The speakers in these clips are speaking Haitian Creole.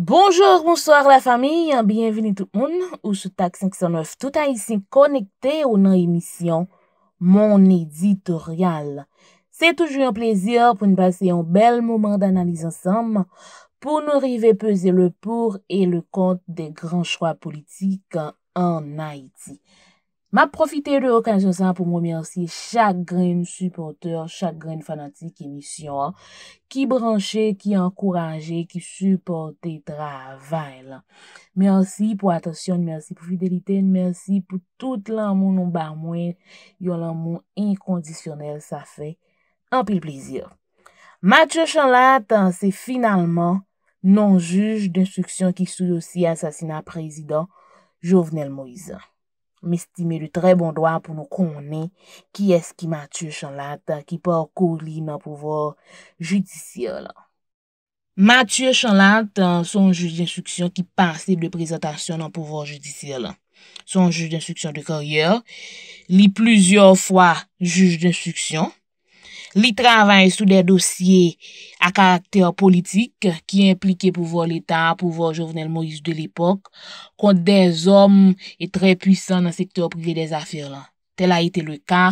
Bonjour, bonsoir la famille, bienvenue tout le monde, ou sou Tak 509 tout a ici, connecté ou nan émission, mon éditorial. C'est toujours un plaisir pou nous passer un bel moment d'analyse ensemble, pou nous arriver peser le pour et le contre des grands choix politiques en Haïti. Ma profite reokansyonsan pou mwemersi chak gren supporter, chak gren fanatik emisyon, ki branche, ki ankoraje, ki suporte travayl. Mersi pou atasyon, mersi pou fidelite, mersi pou tout lan non moun nou bar mwen, yon lan moun inkondisyonel, sa fe, an pil plezyon. Matyo Chanlat, se finalman, non-juj d'instruksyon ki sou dosi asasina prezident Jovenel Moïse. M'estime de tre bon doa pou nou konne ki eski Mathieu Chanlat ki pa kou li nan pouvor judisyon. Mathieu Chanlat son juj di instruksyon ki pase de prezentasyon nan pouvor judisyon. Son juj di instruksyon de koryer li plouzyon fwa juj di instruksyon. Li travay sou de dosye a karakter politik ki implike pouvo l'Etat, pouvo Jovenel Moïse de l'epok, kont de zom e tre pwisan nan sektor privi de zafir lan. Tel a ite le ka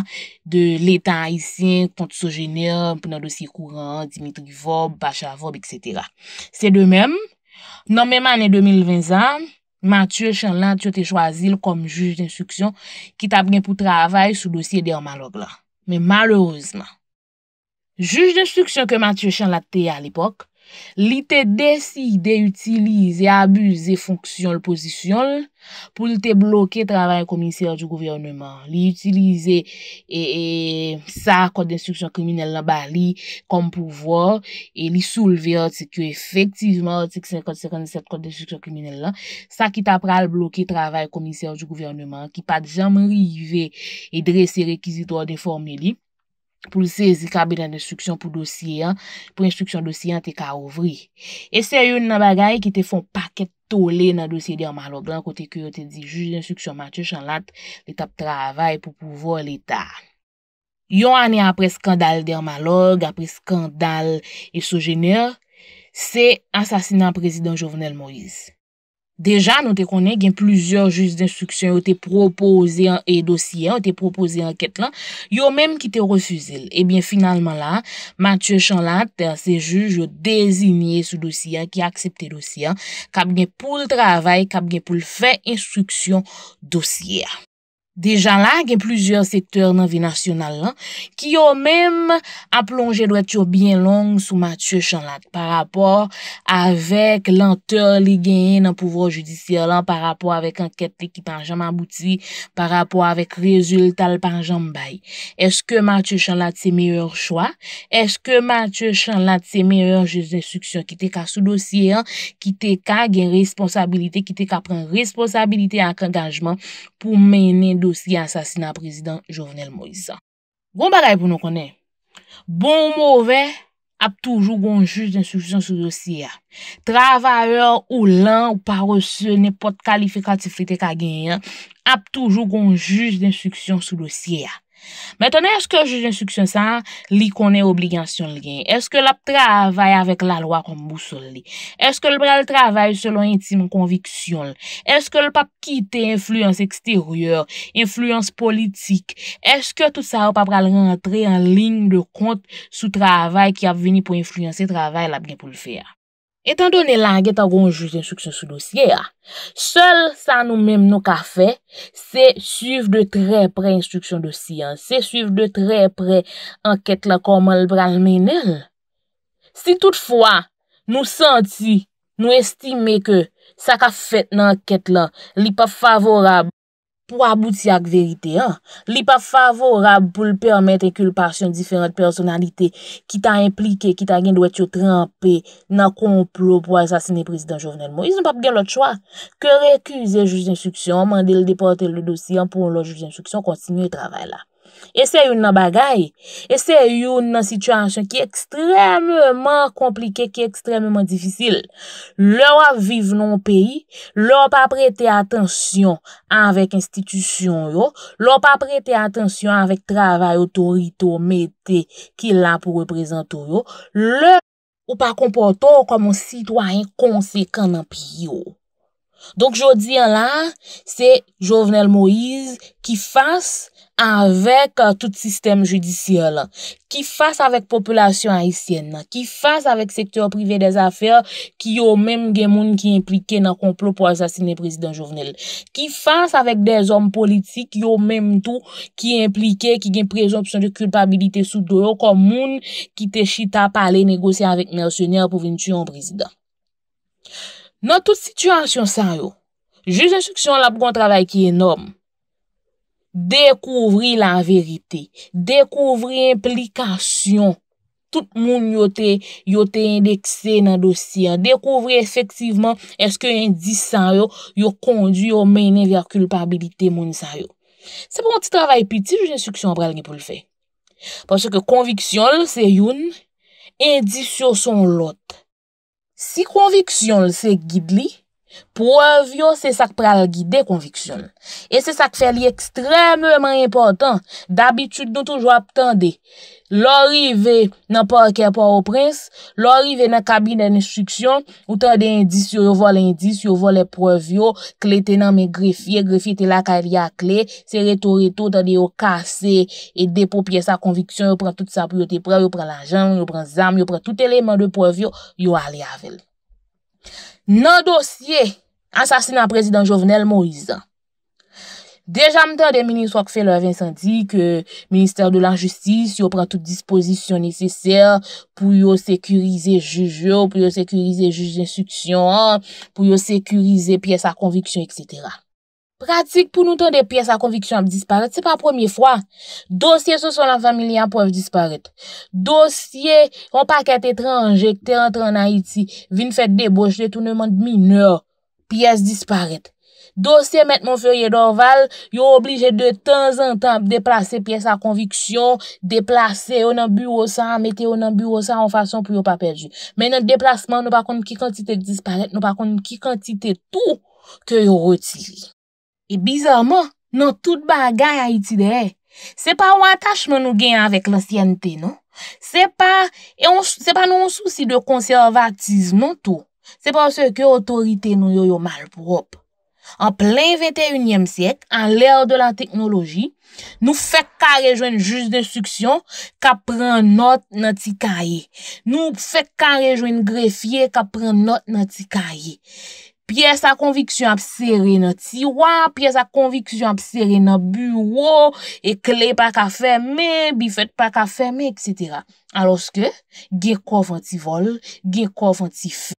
de l'Etat Haitien kont sou jenye pou nan dosye kouran, Dimitri Vob, Bachar Vob, etc. Se de mem, nan mem ane 2020 an, Matieu Chenlant yo te chwazil kom juj de instruksyon ki ta bren pou travay sou dosye de yon malog lan. Me malerouzman. Juge d'instruksyon ke Mathieu Chan l'atte a l'epok, li te desi de utilize e abuze fonksyon l'posisyon l pou li te bloke travay komisiyer di gouvernement. Li utilize sa kote d'instruksyon kriminelle la ba li kom pouvoi e li souleve atik yo efektivman atik 557 kote d'instruksyon kriminelle la. Sa ki ta pral bloke travay komisiyer di gouvernement ki pat jam rive e dresse rekizitwa de formeli. pou sezi kabe nan instruksyon pou dosye an, pou instruksyon dosye an te ka ouvri. E se yon nan bagay ki te fon paket tole nan dosye dermalog lan kote ki yo te di juj l'instruksyon matye chanlat l'etap travay pou pouvo l'etap. Yon ane apre skandal dermalog, apre skandal isojener, se ansasinan prezident Jovenel Moïse. Deja nou te konen gen plusieurs jujus d'instruksyon ou te propoze e dosyen, ou te propoze anket lan, yo menm ki te refuzil. Ebyen eh finalman la, Mathieu Chanlant euh, se juj yo deziniye sou dosyen, ki aksepte dosyen, kap gen pou l travay, kap gen pou l fe instruksyon dosyen. Dejan la gen plusieurs secteurs nan vie nationale lan, ki yo meme a plonger doit yo bien long sou Mathieu Chanlat par rapport avèk lenteur li genye nan pouvoir judisier lan par rapport avèk anketne ki panjame abouti, par rapport avèk rezultal panjame bay. Eske Mathieu Chanlat se meyèr chwa? Eske Mathieu Chanlat se meyèr jez d'instruction ki te ka sou dosye an, ki te ka gen responsabilité, ki te ka pren responsabilité ak engagement pou menè do dosye ansasina prezident Jovenel Moïsa. Bon bon gon bagay pou nou konen, bon ou mouve, ap toujou gon juz d'instruction sou dosye a. Travareur ou lan ou pa rosse, nepot kalife kati fite kageyen, ap toujou gon juz d'instruction sou dosye a. Mètenè, eske je jen suksyonsan li konen obligansyon li gen? Eske l ap travay avèk la lwa kon mousoli? Eske l pral travay selon intime konviksyon? Eske l pa pkite influence eksteryor, influence politik? Eske tout sa w pa pral rentre an lin de kont sou travay ki ap veni pou influence travay la gen pou l fè? Etan donen lan geta goun juz instruksyon sou dosye a. Sol sa nou menm nou ka fe, se suiv de tre pre instruksyon dosye a. Se suiv de tre pre anket la komal bral menel. Si toutfwa nou senti, nou estime ke sa ka fet nan anket la li pa favorab, pou abouti ak verite an. Li pa favorab pou l'permet en kulpasyon diferent personalite ki ta implike, ki ta gen dwech yo trempè nan konplo pou asasine prezident Jovenel Moïse, nou pa pou gen lot chwa. Ke rekuse juzi instruksyon, mande l depote l dosiyan pou l juzi instruksyon kontinu e travay la. Esè yon nan bagay, esè yon nan situasyon ki ekstremement komplike, ki ekstremement difisil. Lè wap vive nan peyi, lè wap aprete atensyon anvek institisyon yo, lè wap aprete atensyon anvek travay otorito metè ki lan pou reprezento yo, lè wap aprete atensyon anvek sitwany konsekwen nan peyi yo. Donk jodi an lan, se Jovenel Moïse ki fans... avèk euh, tout sistèm judisyèl, ki fass avèk populasyon haïsyèn, ki fass avèk sektor privè des afèr, ki yo mèm gen moun ki implikè nan komplot pou asasine prezident jovenel, ki fass avèk des om politik, yo mèm tou ki implikè ki gen prezoption de külpabilite sou doyo, kon moun ki te chita pa lè negosye avèk mersyonèl pou vintuyon prezident. Nan tout situasyon san yo, jè jè choksyon la pou kon travèk ki enòm, Dekouvri la verite. Dekouvri implikasyon. Tout moun yo te indekse nan dosye. Dekouvri efektiveman eske indi sa yo yo kondi yo menen ver kulpabilite moun sa yo. Se pou moun ti travay piti, joun jen siksyon pral gen pou l fe. Pwase ke konviksyon l se youn, indi sou son lot. Si konviksyon l se gid li... Provyon se sak pral gide konviksyon mm. E se sak fè li ekstremlyman impotant Dabitout nou toujwa aptande Lorive nan parker po ou prins Lorive nan kabine nistriksyon Ou tade indis yo yo vo le indis Yo yo vo le provyon Kle te nan men grefi Grefi te la karyak le Se reto reto tade yo kase E depopye sa konviksyon Yo pren tout sa pou yo te pre Yo pren la jan Yo pren zam Yo pren tout eleman de provyon Yo a li avel Nan dosye, ansasine an prezident Jovenel Moïse. Deja mte an de Ministro Akfele, Vincenti, ke Minister de la Justice, yo pran tout disposition nesecer pou yo sekurize juge, pou yo sekurize juge instuksyon, pou yo sekurize piye sa konviksyon, etc. Pratik pou nou ton de piyes a konviksyon ap disparet, se pa premier fwa. Dosye sou son la familian pou ap disparet. Dosye, yon paket etre anjekte, entran na iti, vin fèt deboche, detounenman mineur, piyes disparet. Dosye met moun fèye dorval, yon oblige de tan zan tan ap deplase piyes a konviksyon, deplase, yon anbu osan, mette yon anbu osan an fason pou yon pa perdi. Men yon deplasman nou pa konn ki kantite disparet, nou pa konn ki kantite tou ke yon roti. E bizarman, nan tout bagay a iti de e, se pa ou atachman nou gen yon avek lansyante, non? e se pa nou souci de konservatizman non tou, se pa se ke otorite nou yo yo malprop. An plen 21e sek, an lèr de la teknologi, nou fek ka rejwen juz de suksyon, ka pren not nan ti kaye. Nou fek ka rejwen grefye, ka pren not nan ti kaye. piye sa konviksyon ap seri nan tiwa, piye sa konviksyon ap seri nan buwo, ekle pa ka ferme, bifet pa ka ferme, etc. Aloske, ge kov an ti vol, ge kov an ti fe.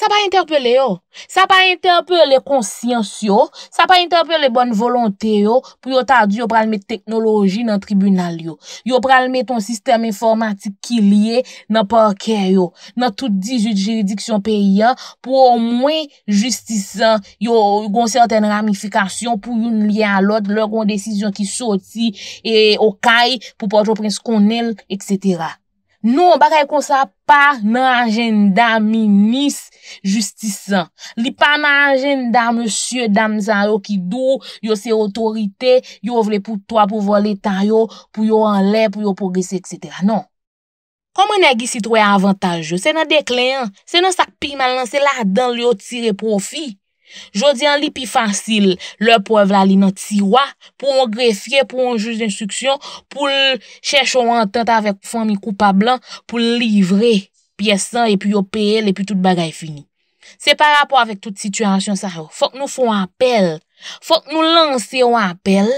Sa pa interpelle yo, sa pa interpelle konsyans yo, sa pa interpelle bon volonte yo pou yo ta di yo pralme teknoloji nan tribunal yo. Yo pralme ton sistem informatik ki liye nan pa orke yo, nan tout 18 jerediksyon peyi yo pou ou mwen justisan yo gonsen ten ramifikasyon pou yon liye alot, lor kon desisyon ki soti e okay pou pa jopren skonel, etc., Nou, bak ay konsa pa nan agenda minis justisan. Li pa nan agenda monsye, damsan, yo ki dou, yo se otorite, yo vle pou toa pou vo letan yo, pou yo anle, pou yo progresi, etc. Non. Koman e gi sitwe avantage, se nan dekleyan, se nan sakpi malan, se la dan li yo tire profi. Jodi an li pi fasil, le pou ev la li nan tiwa, pou an grefye, pou an juz d'instruksyon, pou l chèchou an tent avèk pou fòn mi koupa blan, pou l livre pi esan, epi yo peyèl, epi tout bagay fini. Se pa rapò avèk tout situasyon sa, fòk nou fòn apel. Fok nou lansè ou apel,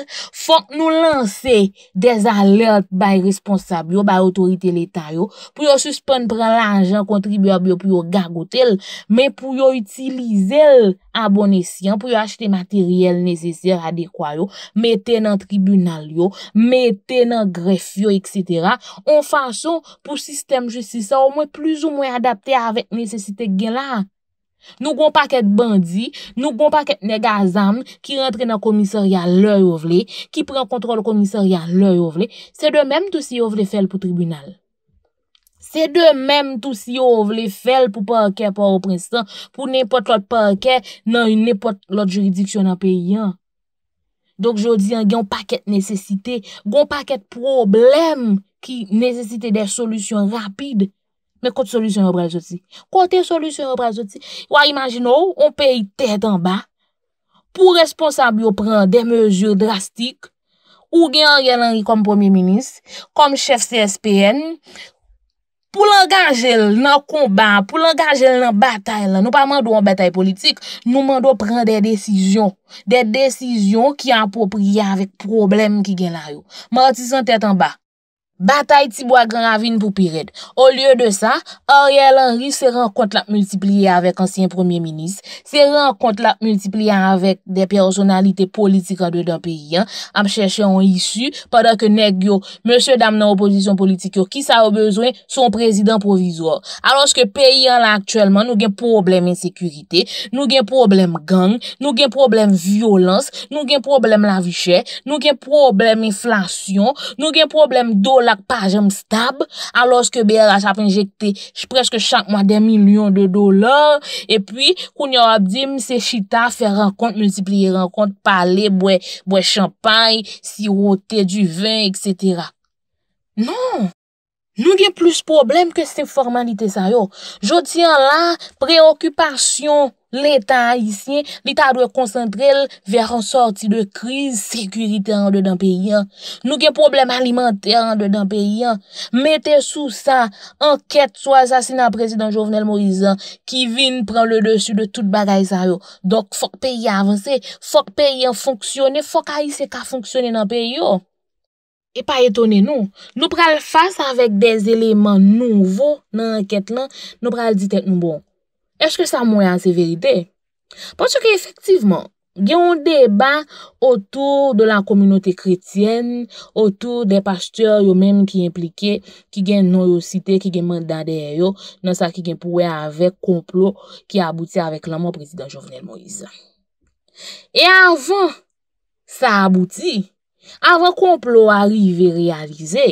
fok nou lansè dez alert bay responsab yo, bay otorite l'Eta yo, pou yo suspèn pren l'anjan kontribuyab yo pou yo gagotel, men pou yo itilize l'abonnesyan, pou yo achete materyel neseser adekwayo, metè nan tribunal yo, metè nan grefyo, etc. On fason pou sistem jesi sa ou mwen plus ou mwen adapte avèk nesesite gen la. Nou goun paket bandi, nou goun paket nega azan ki rentre nan komisorya lè ou vle, ki pren kontrol komisorya lè ou vle, se de mèm tou si ou vle fèl pou tribunal. Se de mèm tou si ou vle fèl pou parkè pou ou prensan, pou nè pot lot parkè nan yon nè pot lot juridiksyon apè yon. Donk jodi an goun paket nesesite, goun paket problem ki nesesite de solusyon rapide. Men kote solusyon yo prezoti. Kote solusyon yo prezoti. Wa imagine ou, oh, on pe yi tete an ba, pou responsabli yo pren de mezur drastik, ou gen an gen an yi kom pomi minis, kom chef CSPN, pou langajel nan komban, pou langajel nan batay lan, nou pa mandou an batay politik, nou mandou pren de desisyon, de desisyon ki apopriya avik problem ki gen la yo. Man ti son tete an ba, batay tibwa gran avin pou piret. Ou lye de sa, oryèl anri se renkontlap multipliye avèk ansyen premier minis, se renkontlap multipliye avèk de personalite politik adwe dan peyi an, am chèche an issu, padan ke neg yo, mèche dam nan oposisyon politik yo, ki sa ou bezwen son prezident provizor. Alos ke peyi an l'aktuellement, nou gen problem insékurite, nou gen problem gang, nou gen problem violans, nou gen problem lavichè, nou gen problem inflasyon, nou gen problem dola, ak pa jem stab, alos ke BRH ap injekte, j preske chakman den milyon de dolar, epwi, koun yo abdim, se chita fè renkont, multipli renkont, pale, bwe, bwe champay, sirote, du vin, etc. Non! Nou gen plus problem ke se formalite sa yo. Jotien la preokupasyon l'Etat a isye, l'Etat dwe koncentrel ver an sorti de kriz, sekurite an de dan peyi an. Nou gen problem alimante an de dan peyi an. Mete sou sa, anket sou asasina prezident Jovenel Morizan ki vin pran le desu de tout bagay sa yo. Dok fok peyi avanse, fok peyi an fonksyone, fok a isye ka fonksyone nan peyi yo. E pa etone nou, nou pral fase avèk des eleman nouvo nan anket lan, nou pral ditèk nou bon. Echke sa moun yon se verite? Pon chè ke efektivman, gen yon debat otou de la kominote kretyen, otou de pastye yo men ki implike, ki gen nou yo site, ki gen mandade yo, nan sa ki gen pouwe avèk komplo ki abouti avèk laman prezident Jovenel Moïse. E avon sa abouti, Avan konplo a rive realize,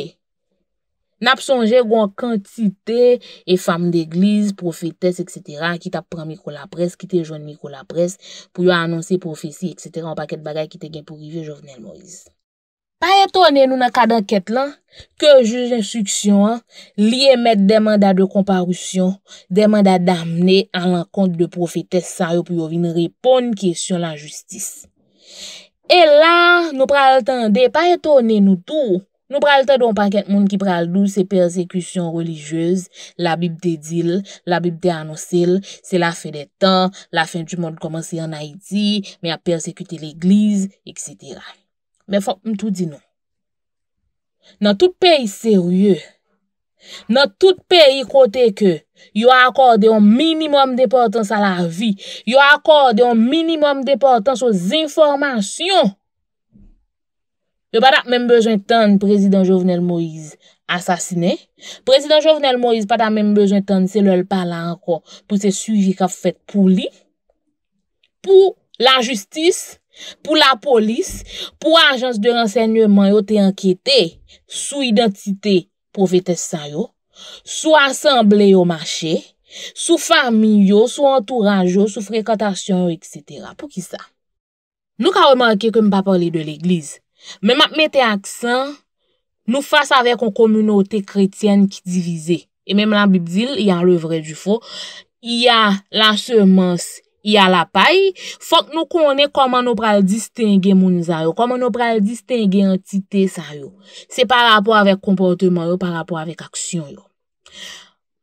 nap sonje gwen kantite e fam deglize, profetes, etc. Ki ta pran mikola pres, ki te jwenn mikola pres, pou yo anonsi profesi, etc. An paket bagay ki te gen pou rive Jovenel Moïse. Paye tonye nou nan kad anket lan, ke juj instruksyon an, li emet demanda de komparusyon, demanda damne an lankont de profetes sa yo pou yo vin repon kyesyon la justis. E la nou pral tan de pa etone nou tou. Nou pral tan don pa ket moun ki pral dou se persekusyon religyez, la bibte dil, la bibte anosil, se la fe de tan, la fe di moun komanse en Haiti, me a persekute l'eglize, etc. Me fok mtou di nou. Nan tout peyi serye, nan tout peyi kote ke... Yo akorde yon minimum depotans a la vi. Yo akorde yon minimum depotans os informasyon. Yo bada mèm bezwen tan prezident Jovenel Moïse asasine. Prezident Jovenel Moïse bada mèm bezwen tan se lèl pala anko pou se suivi ka fèt pou li. Pou la justis, pou la polis, pou ajans de renseñyoman yo te ankyete sou identite pou vete sa yo. sou asemble yo mache, sou fami yo, sou entourage yo, sou frekantasyon yo, etc. Pou ki sa? Nou ka remanke ke mi pa pale de l'eglize. Men map mete aksan, nou fase avek yon komunote kretyen ki divize. E menm la bibdil, yon levre du fo, yon lan semanse, yon la pay, fok nou konen koman nou pral distenge moun za yo, koman nou pral distenge entite sa yo. Se pa rapo avek komporteman yo, pa rapo avek aksyon yo.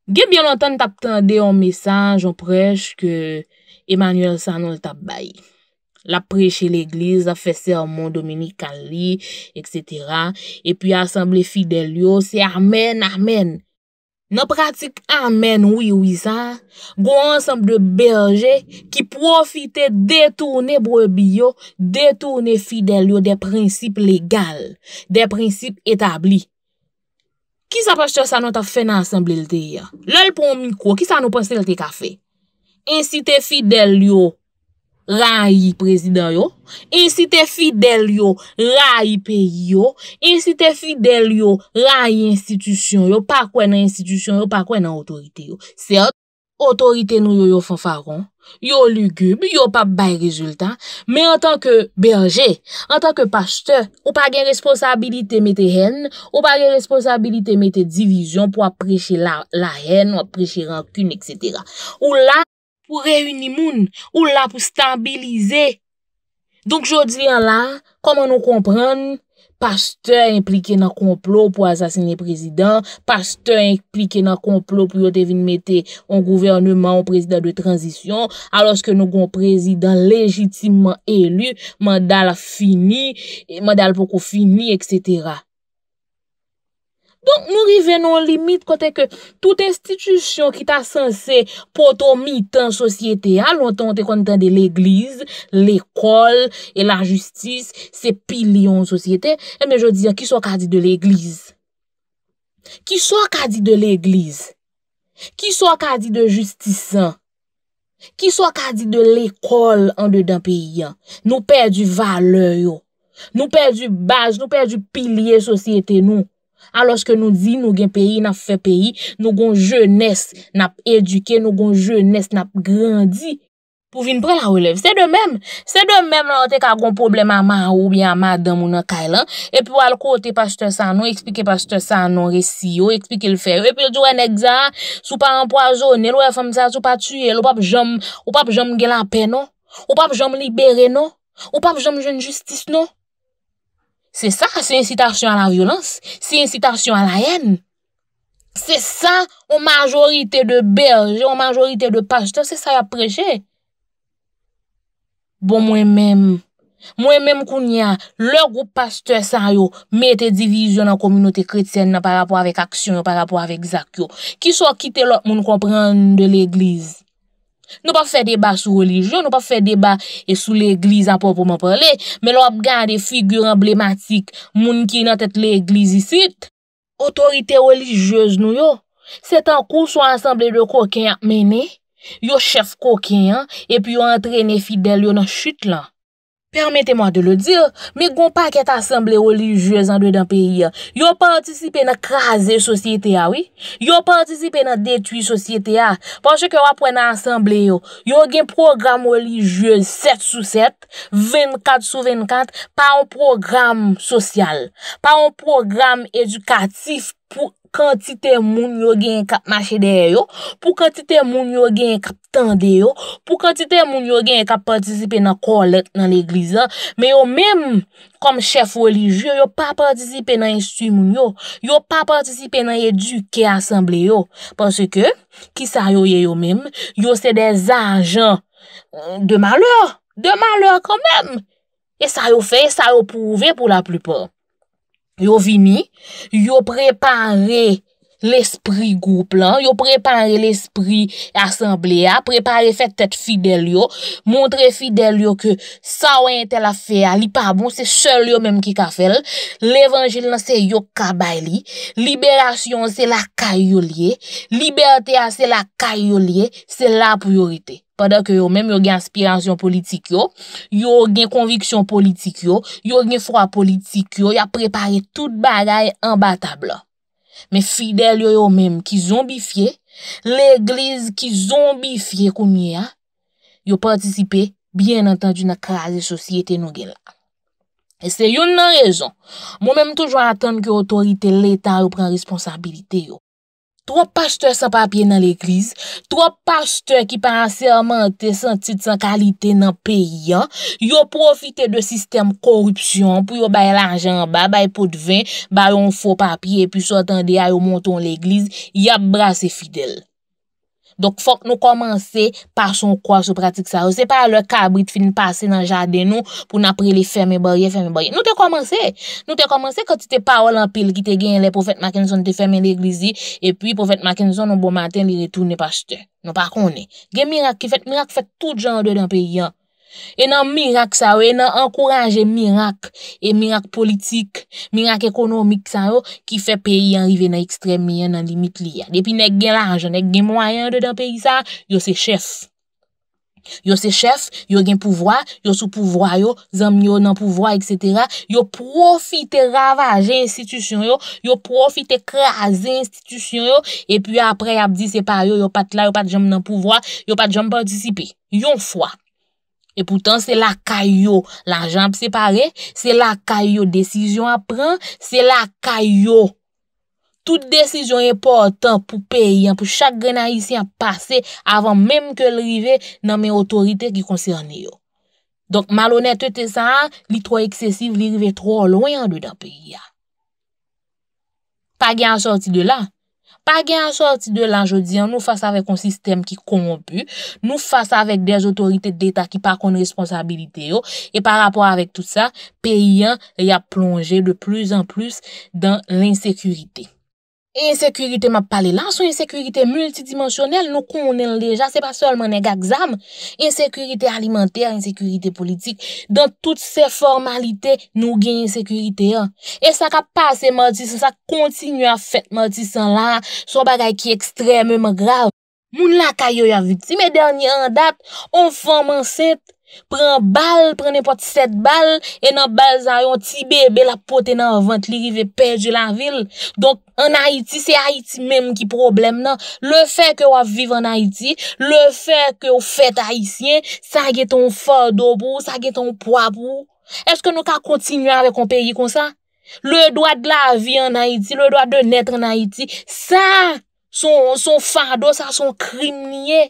Gebyon lontan tap tende yon mesan, yon prej ke Emanuel Sanon tap bay. La prej che l'eglize, la fe sermon Dominique Cali, etc. E pi asemble fidel yo, se amen, amen. Non pratik amen, oui, oui, san. Gon asemble belge ki profite detourne brebiyo, detourne fidel yo de prinsip legal, de prinsip etabli. Ki sa pa chè sa nou ta fè nan asemble lè te yè? Lè lè pou miko, ki sa nou pa sè lè te ka fè? Ensi te fidel yo, rayi prezident yo. Ensi te fidel yo, rayi peyi yo. Ensi te fidel yo, rayi institisyon yo. Pa kwen nan institisyon yo, pa kwen nan otorite yo. Sè otorite nou yo yo fè fè kon? yo lugeb, yo pa bay rezultat, me an tan ke berje, an tan ke pashte, ou pa gen responsabilite mette hen, ou pa gen responsabilite mette divizyon pou apreche la hen, ou apreche rankun, etc. Ou la pou reyouni moun, ou la pou stabilize. Donk jodi an la, koman nou kompran, Pasteur implike nan complot pou asasine prezident, pasteur implike nan complot pou yo te vin mette on gouvernement, on prezident de transisyon, aloske nou kon prezident lejitimman elu, mandal fini, mandal poko fini, etc. Donk nou riven nou limit konten ke tout institisyon ki ta sanse poton mi tan sosyete. A lontan te konten de l'eglise, l'ekol, e la justise, se pilion sosyete. E eh men je diyan, ki sou akadi de l'eglise? Ki sou akadi de l'eglise? Ki sou akadi de justisan? Ki sou akadi de l'ekol an de dan piyan? Nou perdi vale yo. Nou perdi base, nou perdi pilie sosyete nou. A loske nou di nou gen peyi, na fe peyi, nou gon jeunes nap eduke, nou gon jeunes nap grandi pou vin pre la oulev. Se de mem, se de mem la ote ka gon problem a man ou bi a man dam ou nan kay lan, epi wale kote pa sute san nou, ekspike pa sute san nou resi yo, ekspike l fere. Epi l tou en egza, sou pa anpoazone, l wè fèm sa, sou pa tue, l wap jom, wap jom gen la pen nou, wap jom libere nou, wap jom jen justice nou. Se sa, se incitasyon an la vyolans, se incitasyon an la yen. Se sa, ou majorite de belge, ou majorite de pastor, se sa apreche. Bon mwen men, mwen men koun ya, lor group pastor san yo, me te divizyon an kominote kretyen nan par rapport avek aksyon yo, par rapport avek zak yo. Ki so akite lor moun komprende l'eglize. Nou pa fè debat sou religyon, nou pa fè debat e sou l'eglize apò pou mò pale, mè lò ap gade figyur emblématik moun ki nan tèt l'eglize sit. Otorite religyöz nou yo, set an kou sou ansamblè de kokéyan mène, yo chef kokéyan, epi yo antrenè fidèl yo nan chüt lan. Permete mwa de le dir, mi goun pa ket asemble olijyez an dwe dan peyi ya. Yo partisipe nan kraze sosyete ya, ah oui? Yo partisipe nan detui sosyete ah. ya. Ponche ke wap wè nan asemble yo, yo gen program olijyez 7 sou 7, 24 sou 24, pa un program sosyal. Pa un program edukatif pou... Pou kantite moun yo gen kap machede yo, pou kantite moun yo gen kap tende yo, pou kantite moun yo gen kap partisipe nan kolek nan l'egliza, men yo menm kom chef religyo, yo pa partisipe nan institu moun yo, yo pa partisipe nan eduke asemble yo, panse ke, ki sa yo ye yo menm, yo se euh, de zanjan de malor, de malor kon menm, e sa yo fe, e sa yo pouve pou la plupor. Yo vini, yo prepare l'esprit groupe lan, yo prepare l'esprit assemblea, prepare fète fète fidèl yo, montre fidèl yo ke sa wèn te la fè a li pa bon, se sol yo mèm ki ka fèl. L'évangèl nan se yo kaba li, liberasyon se la kaya yo liye, liberte a se la kaya yo liye, se la priorite. Padèl ke yo mèm yo gen aspiransyon politik yo, yo gen konviksyon politik yo, yo gen fwa politik yo, ya prepare tout bagay an ba tabla. Men fidèl yo yo mèm ki zombifye, lè glèz ki zombifye kounye ya, yo partisipe, byen antèndu nan krasè sosyete nou gen la. E se yo nan rezon, mèm toujwa atènd ki otorite lèta yo pren responsabilite yo. Tro pasteur san papye nan l'Eglise, tro pasteur ki pa anser mante san tit, san kalite nan peya, yo profite de sistem korupsyon pou yo baye lanjamba, baye pote vin, baye yon fo papye, pi sou atande a yo monton l'Eglise, yap brase fidel. Donk fok nou komanse pa son kwa sou pratik sa. Ou se pa le kabri te fini pase nan jade nou pou napre li ferme boye, ferme boye. Nou te komanse. Nou te komanse kwen te pa ou lan pil ki te gen le profet Mackinson te ferme l'eglizi. Epi profet Mackinson nou bon matin li retoune pa chete. Nou pa konen. Gen mirak ki fet, mirak ki fet tout jan de dan pe yon. E nan mirak sa yo, e nan ankoraje mirak, e mirak politik, mirak ekonomik sa yo, ki fe peyi yon rive nan ekstremi, yon nan limit liya. Depi nek gen lanj, nek gen mwa yon de dan peyi sa, yo se chef. Yo se chef, yo gen pouvoi, yo sou pouvoi yo, zanm yo nan pouvoi, etc. Yo profite ravaj institisyon yo, yo profite kre az institisyon yo, e pi apre ap di sepa yo, yo pat la, yo pat jom nan pouvoi, yo pat jom pwantisipe. Yon fwa. E poutan se la kayo lan jamp separe, se la kayo desisyon apren, se la kayo. Tout desisyon e po otan pou peyi an, pou chak genayisyen pase avan menm ke li rive nan men otorite ki konserne yo. Donk malonet te te san, li tro eksesiv, li rive tro loyan de da peyi an. Pa gen an sorti de la. pa gen an sorti de lan jodi an nou fasa avèk an sistem ki kombu, nou fasa avèk des otorite d'Etat ki pa kon responsabilite yo, e pa rapor avèk tout sa, peyen li e a plonje de plus an plus dan l'insekurite. E yon sekurite ma pale lan, sou yon sekurite multidimensionel nou konen leja, se pa sol man e ga gzam. Yon sekurite alimenter, yon sekurite politik, dan tout se formalite nou gen yon sekurite ya. E sa ka pase mouti san, sa kontinu a fet mouti san la, sou bagay ki ekstrem, mou mou grav. Moun la kayo yon vit, si me derni an dat, ou foman sent. Pren bal, pren nipote set bal, e nan bal zayon ti bebe la pote nan vant li rive pej de la vil. Donk, an Haiti, se Haiti mem ki problem nan. Le fe ke waf viv an Haiti, le fe ke waf fet Haitien, sa ge ton fado bou, sa ge ton poa bou. Eske nou ka kontinu ave kon peyi kon sa? Le doa de la vi an Haiti, le doa de netre an Haiti, sa son fado, sa son krim niye.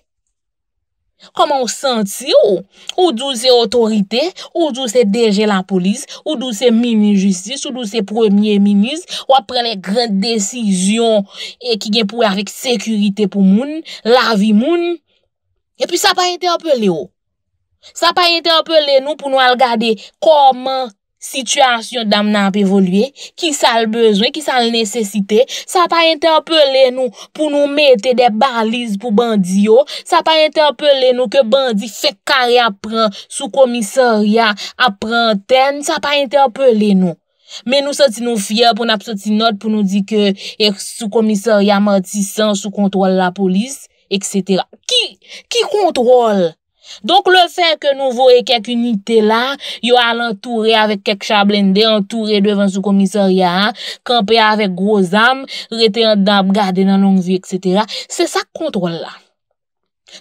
Koman oh? ou senti ou, ou dou se otorite, ou dou se deje la polis, ou dou se mini-justis, ou dou se premier-minis, ou apre le gren decizyon e ki gen pou e avik sekurite pou moun, la vi moun. E pi sa pa ente anpele ou. Oh. Sa pa ente anpele nou pou nou al gade koman. Sityasyon dam nan ap evolwe, ki sal bezwen, ki sal nesesite, sa pa interpele nou pou nou mete de baliz pou bandi yo, sa pa interpele nou ke bandi fek kare apren sou komisorya apren ten, sa pa interpele nou. Men nou soti nou fyer pou nap soti not pou nou di ke sou komisorya matisan, sou kontrol la polis, etc. Ki kontrol? Donk le fey ke nou vowe kek unitè la, yo alantoure avèk kek chablende, antoure devan sou komisoryan, kampe avèk groz am, rete yon dab, gade nan long vie, etc. Se sa kontrol la.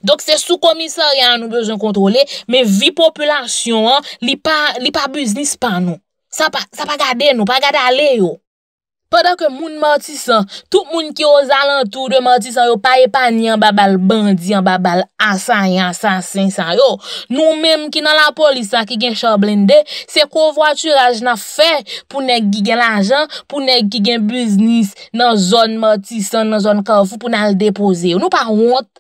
Donk se sou komisoryan nou bezon kontrole, me vi populasyon, li pa busnis pa nou. Sa pa gade nou, pa gade ale yo. Padakè moun matisan, tout moun ki oz alantou de matisan yo pa epanyan babal bandyan, babal asan yan, asan, asan, yo, nou menm ki nan la polisan ki gen shablende, se kou vraturaj nan fe pou neg gigen lajan, pou neg gigen biznis nan zon matisan, nan zon kavou pou nan l depoze. Nou pa ont,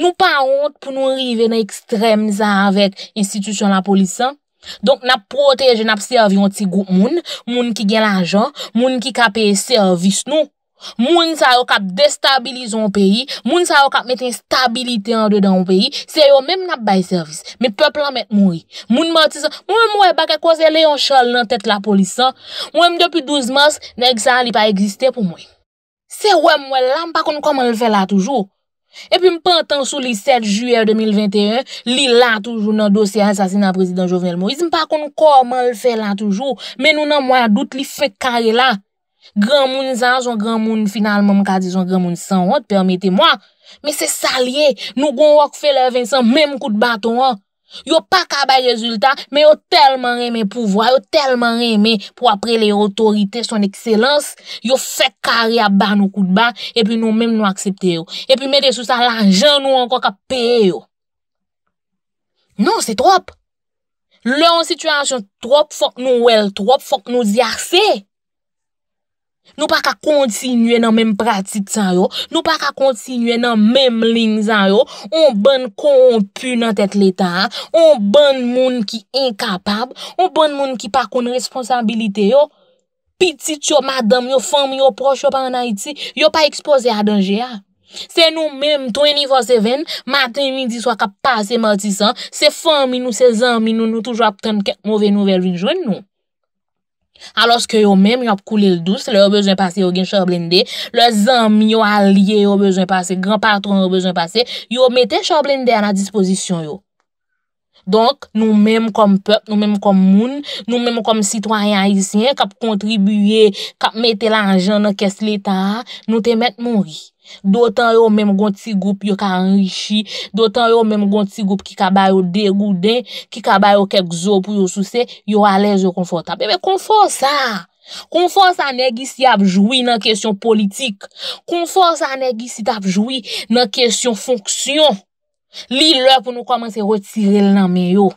nou pa ont pou nou rive nan ekstrem zan avet institusyon la polisan. Donk nap proteje nap servi yon ti gout moun, moun ki gen la anjan, moun ki ka peye servis nou. Moun sa yo kap destabilize yon peyi, moun sa yo kap mette instabilite yon dey dan yon peyi, se yo menm nap bay servis, men peplan mette moun yi. Moun mwen ti sa, mwen mwen baka kwa se le yon chal nan tet la polisa, mwen mwen depi 12 mas, neg san li pa egziste pou mwen. Se wè mwen lam pa kon koman lve la toujou. Epi mpantan sou li 7 juer 2021, li la toujou nan dosye ansasina prezident Jovenel Moïse, mpa kon nou kor man l fè la toujou, men nou nan mwaya dout li fè kaje la. Gran moun zan, zon gran moun finalman mka di zon gran moun san wot, permete mwa, men se salye, nou goun wak fè lè Vincent, men mkout baton wot. Yo pa ka ba rezultat, me yo telman reme pou vwa, yo telman reme pou apre le otorite son ekselans, yo fek kari a ba nou kout ba, e pi nou menm nou aksepte yo, e pi mète sou sa la jan nou ankon ka peye yo. Non, se trop. Lè an situasyon trop fok nou wel, trop fok nou zyarse. Nou pa ka kontinye nan menm pratit san yo, nou pa ka kontinye nan menm ling san yo, on ban konpun nan tet letan, on ban moun ki enkapab, on ban moun ki pa kon responsabilite yo. Pitit yo madame, yo fami, yo proche, yo pa anayiti, yo pa ekspose a denje ya. Se nou menm 24-7, maten midi swa ka pase matisan, se fami nou, se zami nou, nou toujwa ap ten kek mouve nouvel vinjwen nou. Alos ke yo mèm yo ap koulil dous, le yo bezwen pase yo gen chablende, le zanmi yo alye yo bezwen pase, gran patron yo bezwen pase, yo meten chablende an a disposisyon yo. Donk nou mèm kom pep, nou mèm kom moun, nou mèm kom sitwanyan hisyen kap kontribuyen, kap meten lanjen nan kes l'Etat, nou te met moun ri. Doutan yo mèm gonti goup yo ka anrişi Doutan yo mèm gonti goup ki kaba yo degou den Ki kaba yo kek zo pou yo sou se Yo alez, yo konfortab Ebe eh konfort sa Konfort sa negi si avjoui nan kesyon politik Konfort sa negi si avjoui nan kesyon fonksyon Li lè pou nou komanse rotire lè nan men yo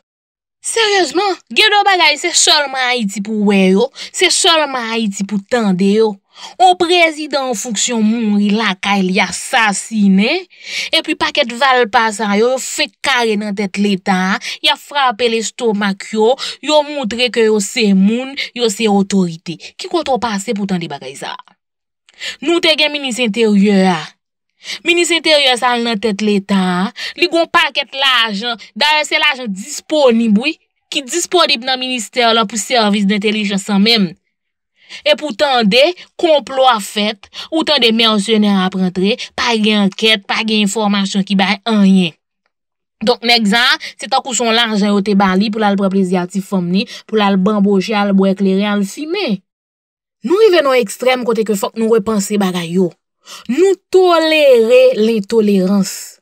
Seryozman, gè do bagay se sol ma a iti pou wè yo Se sol ma a iti pou tande yo Ou prezident foksyon moun il la ka il y asasine E pi paket val pasan yo yo fekare nan tet letan Yo frape le stomak yo Yo moutre ke yo se moun, yo se otorite Ki kontro pase pou tan di bagay za Nou te gen minis interye ah. Minis interye sal nan tet letan ah. Li gon paket la ajan Da ajan se la ajan disponiboui Ki disponib nan minister la pou servis de intelijason menm E pou tan de komplo a fèt, ou tan de mensyonè a prantre, pa gen anket, pa gen informasyon ki bay anyen. Donk meg zan, se ta kouson lanjè yo te bali pou lal prepleziati fòmni, pou lal bamboshe, albou eklerè, alfime. Nou y venon ekstrem kote ke fòk nou repanse bagay yo. Nou tolere l'intolerans.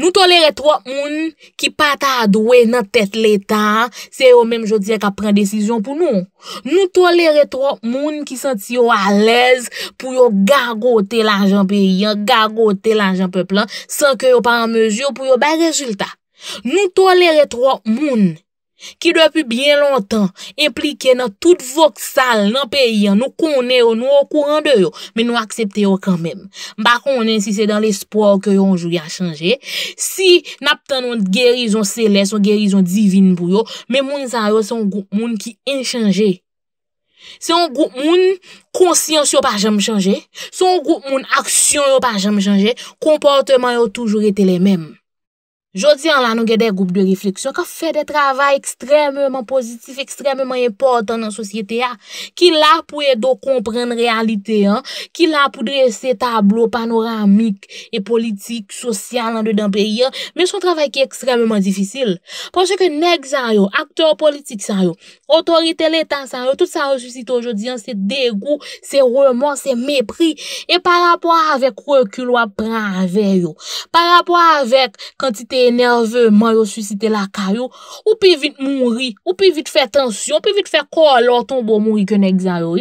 Nou tolere trot moun ki pata a dwe nan tet letan, se yo menm jo diya ka pren desisyon pou nou. Nou tolere trot moun ki senti yo alez pou yo gago te lanjan pe yon, gago te lanjan pe plan, san ke yo pa an mezyo pou yo bay rezultat. Nou tolere trot moun, Ki depi bien lontan implike nan tout vok sal nan peyi an nou konen yo nou akou rande yo Men nou aksepte yo kanmen Bakon en si se dan l'espo yo ke yo anjou ya chanje Si napten nou gerizon seles, nou gerizon divin pou yo Men moun sa yo son gout moun ki en chanje Son gout moun konsyans yo pa jam chanje Son gout moun aksyon yo pa jam chanje Komportman yo toujou ete le menm Jodi an la nou ge de goup de refleksyon ka fe de travay ekstrememan pozitif, ekstrememan importan nan sosyete ya. Ki la pou edo komprende realite an, ki la pou drese tablo panoramik e politik, sosyal an de den peyi an, men son travay ki ekstrememan difisil. Ponche ke nek zan yo, akteur politik zan yo, otorite letan zan yo, tout sa resusite ojodi an se degou, se remon, se mepri, e parapwa avek rekul wap pran veyo. Parapwa avek kantite Nerveman yo susite lakay yo Ou pi vit mounri Ou pi vit fe tensyon Ou pi vit fe koloton bo mounri kene gizay yo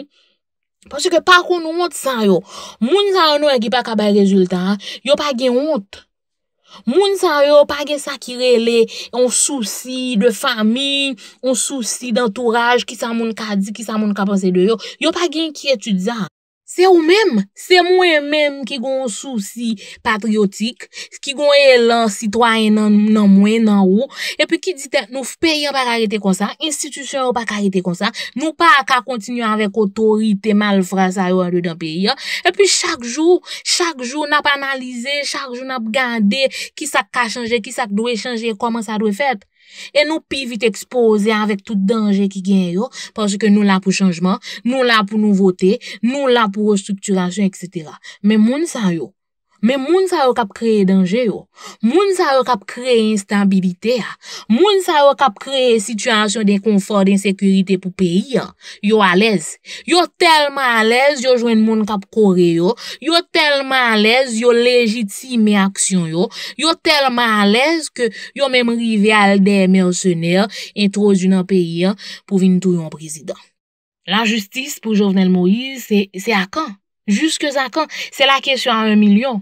Paske pa kon nou ont san yo Moun san yo e gipa kabay rezultat Yo pa gen ont Moun san yo pa gen sakirele On souci de fami On souci d'entourage Ki san moun ka di, ki san moun ka pense de yo Yo pa gen ki etudyan Se ou menm, se mwen menm ki goun sou si patriotik, ki goun elan sitwany nan mwen nan ou, epi ki dite nou fpeyen pa karete konsan, institusyon ou pa karete konsan, nou pa ka kontinu anvek otorite malvran sa yo anwe dan peyen, epi chak jou, chak jou nap analize, chak jou nap gande, ki sak ka chanje, ki sak dwe chanje, koman sa dwe fet. E nou pi vit expose avèk tout danje ki gen yo Pansè ke nou la pou chanjman Nou la pou nouvote Nou la pou restrukturasyon, etc Men moun sa yo Men moun sa yo kap kreye denje yo, moun sa yo kap kreye instabilite ya, moun sa yo kap kreye situasyon de konfor, de insekurite pou peyi ya, yo alez. Yo telman alez yo jwen moun kap kore yo, yo telman alez yo legitime aksyon yo, yo telman alez ke yo menm rive al de mersone ya entros dina peyi ya pou vin tou yon prezident. La justice pou Jovenel Moïse, se a kan? Juske sa kan? Se la kesyon a 1 milyon?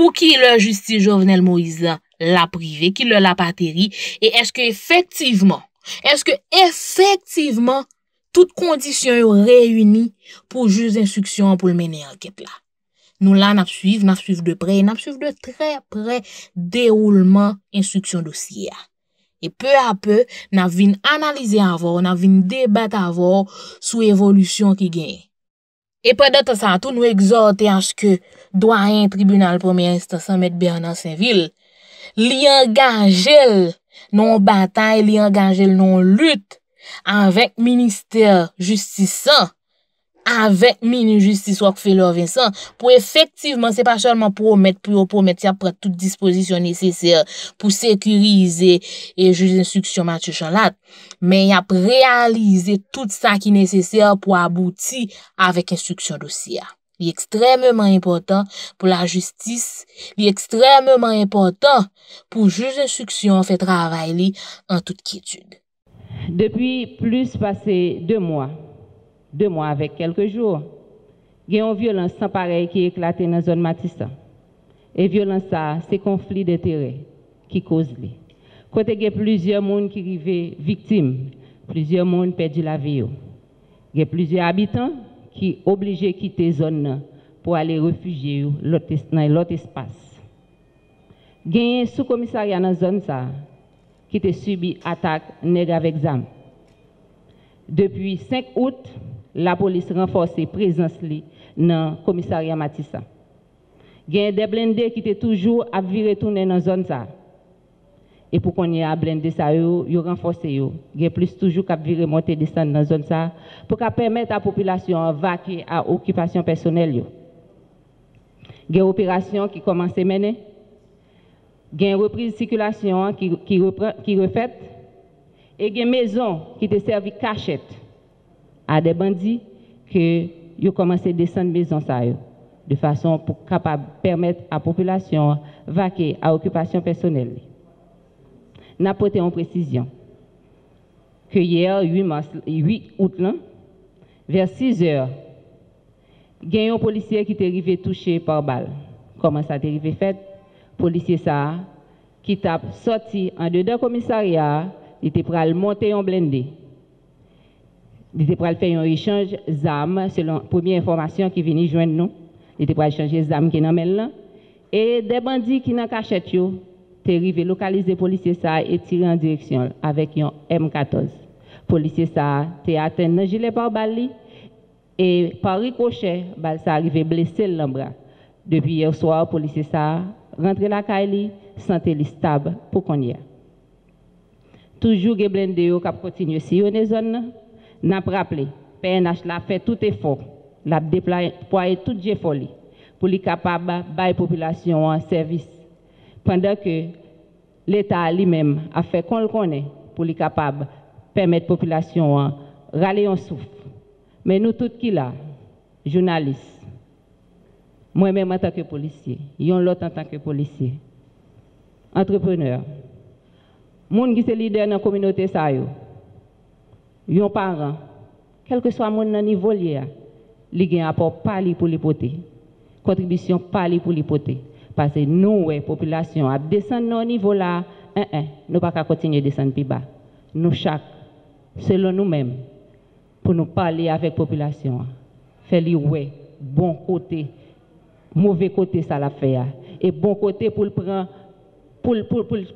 pou ki le justi Jovenel Moïse la prive, ki le la pateri, e eske efektiveman, eske efektiveman tout kondisyon yo reyuni pou juz instruksyon pou l menen anket la. Nou la nap suiv, nap suiv de pre, nap suiv de tre pre deroulement instruksyon dosye a. E peu a peu, nap vin analize avor, nap vin debat avor sou evolusyon ki genye. E pwede te santou nou egzote anj ke doyen tribunal pwemeye se te san met beyon nan se vil, li engajel non batay, li engajel non lut, anvek minister justisa. avèk mi nou justice wak fè lò Vincent pou efektivman, se pa chèlman pou ou mette, pou ou pou ou mette, y ap prè tout disposisyon nesesè, pou sekurize e juj insuksyon mat chè chan lat men y ap realize tout sa ki nesesè pou abouti avèk insuksyon dosya li ekstremèman impotant pou la justice, li ekstremèman impotant pou juj insuksyon fè travè li an tout kètud Depi plus pase 2 mwa deux mois avec quelques jours. Il y a une violence sans pareil qui éclate dans la zone Matissa. Et violence, c'est conflit d'intérêts qui cause. Quand il y a plusieurs personnes qui vivent victimes, plusieurs personnes perdent la vie. Il y a plusieurs habitants qui sont obligés de quitter la zone pour aller refugier dans l'autre espace. Il y a un sous-commissariat dans la zone qui a subi attaque négative. avec Depuis 5 août, la police renforcée présence dans le commissariat Matissa. Il y a des blindés qui étaient toujours à virer tourner dans la zone. Ça. Et pour qu'on y ait blindé ça, ils renforcé. Il y a plus toujours qu'à virer, monter, descendre dans la zone ça, pour permettre à la population de vaquer à occupation personnelle. Il y a une opération qui commence à mener. Il y a une reprise de circulation qui, est Et il y a une maison qui te servi cachette à des bandits que ont commencé à descendre maison ça de façon pour capable permettre à la population vaquer à occupation personnelle. N'a en précision que hier 8 8 août vers 6 heures a un policier qui est arrivé touché par balle. Comment ça est arrivé fait Policier ça qui tape sorti en dedans commissariat, il était prêt à monter en blindé ils étaient à faire un échange d'armes, selon la première information qui vient joindre nous. était étaient à échanger d'armes qui sont là. Et des bandits qui n'ont cachette, sont arrivés, localiser les policiers et tirer en direction avec un M14. Les policiers été atteint un gilet par balle et par ricochet, ça arrivé blessé bras. Depuis hier soir, les policiers rentré rentrés la caille, santé stable pour qu'on y ait. Toujours les blindés qui continuent à sillonner les zones. N'a rappelé, PNH l'a fait tout effort, l'a déployé tout folie pour être capable de la population en service. Pendant que l'État lui-même a fait qu'on le connaît pour être capable de permettre la population de râler en souffle. Mais nous tous qui là, journalistes, moi-même en tant que policier, yon l'autre en tant que policier, entrepreneur, monde qui est leader dans la communauté, ça yon parents quel que soit mon niveau lié, li gen apport pali pour pote, Contribution pali pour pote, Parce que nous, la population, à descendre au niveau là, un, hein, un, hein, nous pas qu'à continuer à descendre plus bas. Nous chaque, selon nous-mêmes, pour nous parler avec la population. Faire li ouais, bon côté, mauvais côté ça l'a fait. Hein. Et bon côté pour le prendre, pour,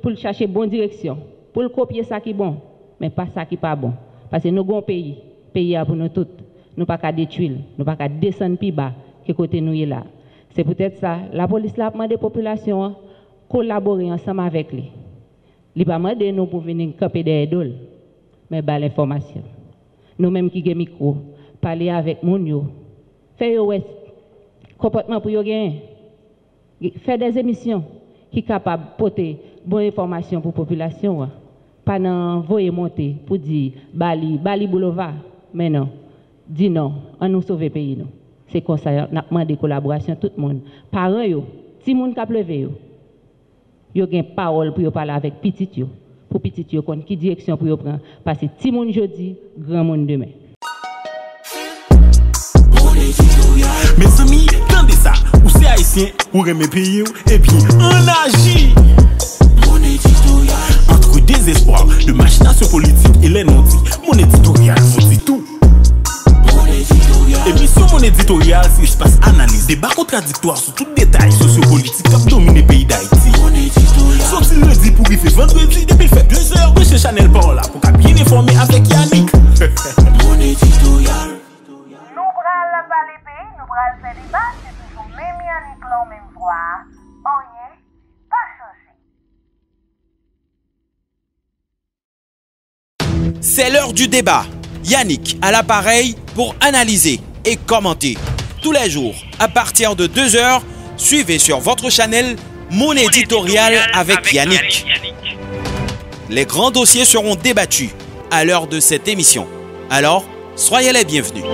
pour, chercher bonne direction. Pour copier ça qui est bon, mais pas ça qui n'est pas bon. Pase nou goun peyi, peyi a pou nou tout, nou pa ka detuil, nou pa ka desen pi ba ke kote nou ye la. Se pwetet sa, la polis la apman de populasyon a, kolabori ansam avek li. Li pa man den nou pou veni kope de edol, me ba l'informasyon. Nou menm ki ge mikro, pale avek moun yo, fe yo wes, kompotman pou yo gen, fe de zemisyon ki kapab pote bon informasyon pou populasyon a. pa nan voye monte pou di Bali, Bali boulova, men non. nan, di nan, an nou sove peyi nan. Se konsayon akman de kolaborasyon tout moun. Paran yo, ti moun ka pleve yo, yo gen parol pou yo pala vek pitit yo, pou pitit yo kon ki direksyon pou yo pran, pasi ti moun jodi, gran moun demen. On e jidou ya, met sami, tan de sa, ou se a esyen, ou reme peyi yo, e eh pi, an aji, Deba contradictoire sur tout détail sociopolitique politik domine domine pays d'Haïti Sopsil le di pou rife vendredi Depil fè Deux heures, Mèche Chanel pa an la Pou ka bien informe avec Yannick Nous pral la pays, nous nou pral fè debat c'est toujours même Yannick lan mèm pas changé. C'est l'heure du débat. Yannick à l'appareil pour analyser et commenter tous les jours à partir de 2h. Suivez sur votre chaîne mon éditorial avec Yannick. Les grands dossiers seront débattus à l'heure de cette émission. Alors, soyez les bienvenus.